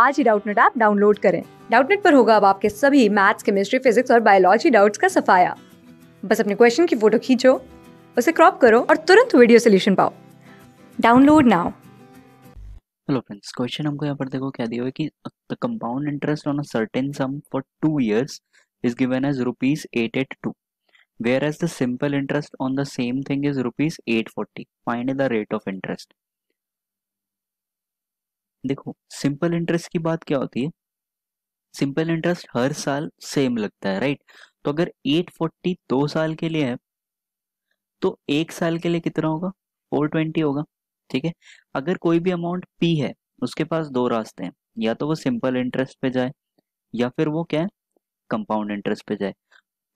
आज ही Doubtnut app download करें डाउटनेट पर होगा अब आपके सभी मैथ्स केमिस्ट्री फिजिक्स और बायोलॉजी डाउट्स का सफाया बस अपने क्वेश्चन की फोटो खींचो उसे क्रॉप करो और तुरंत वीडियो सोल्यूशन पाओ download now hello friends question हमको यहाँ पर देखो क्या दिया हुआ है कि the compound interest on a certain sum for two years is given as rupees eight eight two whereas the simple interest on the same thing is rupees eight forty find the rate of interest देखो simple interest की बात क्या होती है simple interest हर साल same लगता है right तो अगर 840 दो साल के लिए है तो एक साल के लिए कितना होगा 420 होगा ठीक है अगर कोई भी अमाउंट पी है उसके पास दो रास्ते हैं या तो वो सिंपल इंटरेस्ट पे जाए या फिर वो क्या है कंपाउंड इंटरेस्ट पे जाए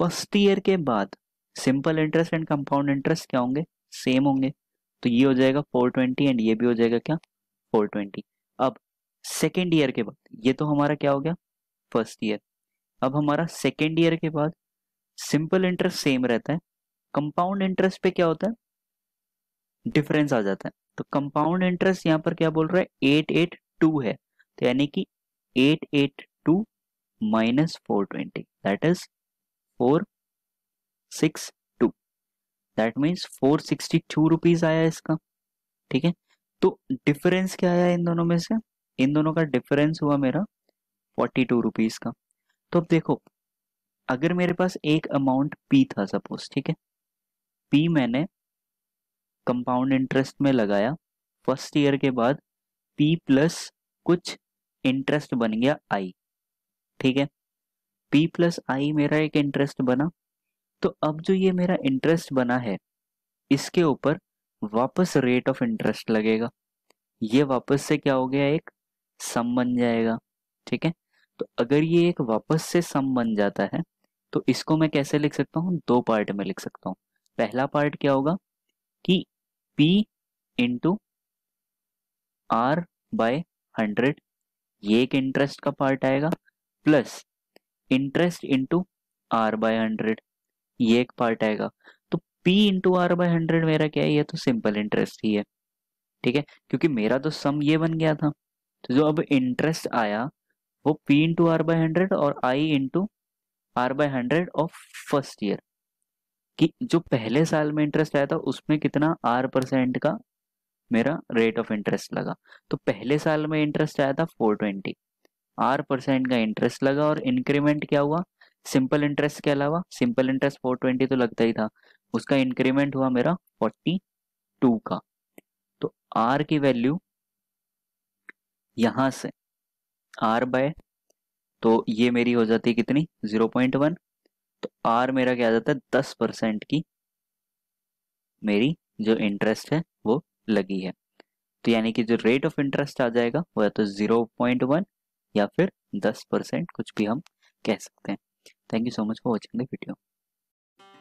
फर्स्ट ईयर के बाद simple interest and compound interest क्या होंगे सेम होंगे तो ये हो जाएगा 420 एंड ये भी हो जाएगा क्या 420 अब सेकेंड ईयर के बाद ये तो हमारा क्या हो गया फर्स्ट ईयर अब हमारा सेकेंड ईयर के बाद सिंपल इंटरेस्ट सेम रहता है कंपाउंड इंटरेस्ट पे क्या होता है डिफरेंस आ जाता है तो कंपाउंड इंटरेस्ट यहाँ पर क्या बोल रहा है एट एट टू है तो यानी कि eight eight two minus four twenty that is four six two that means four sixty two rupees आया इसका ठीक है तो डिफरेंस क्या आया इन दोनों में से इन दोनों का डिफरेंस हुआ मेरा फोर्टी टू रुपीज का तो अब देखो अगर मेरे पास एक अमाउंट पी था सपोज ठीक है पी मैंने कंपाउंड इंटरेस्ट में लगाया फर्स्ट ईयर के बाद पी प्लस कुछ इंटरेस्ट बन गया आई ठीक है पी प्लस आई मेरा एक इंटरेस्ट बना तो अब जो ये मेरा इंटरेस्ट बना है इसके ऊपर वापस रेट ऑफ इंटरेस्ट लगेगा ये वापस से क्या हो गया एक सम बन जाएगा ठीक है तो अगर ये एक वापस से सम बन जाता है तो इसको मैं कैसे लिख सकता हूँ दो पार्ट में लिख सकता हूँ पहला पार्ट क्या होगा कि P into R by hundred ये एक इंटरेस्ट का पार्ट आएगा plus interest into R by hundred ये एक पार्ट आएगा P into R by hundred मेरा क्या है ये तो सिंपल इंटरेस्ट ही है ठीक है क्योंकि मेरा तो सम ये बन गया था तो जो अब इंटरेस्ट आया वो P into R by hundred और I into R by hundred of first year कि जो पहले साल में इंटरेस्ट आया था उसमें कितना आर परसेंट का मेरा रेट ऑफ इंटरेस्ट लगा तो पहले साल में इंटरेस्ट आया था फोर ट्वेंटी आर परसेंट का इंटरेस्ट लगा और इंक्रीमेंट क्या हुआ सिंपल इंटरेस्ट के अलावा सिंपल इंटरेस्ट फोर ट्वेंटी तो लगता ही था उसका इंक्रीमेंट हुआ मेरा फोर्टी टू का तो आर की वैल्यू यहां से आर बाय तो ये मेरी हो जाती है कितनी जीरो पॉइंट वन तो आर मेरा क्या आ जाता है दस परसेंट की मेरी जो इंटरेस्ट है वो लगी है तो यानी कि जो रेट ऑफ इंटरेस्ट आ जाएगा वो या तो जीरो पॉइंट वन या फिर दस परसेंट कुछ भी हम कह सकते हैं thank you so much for watching the video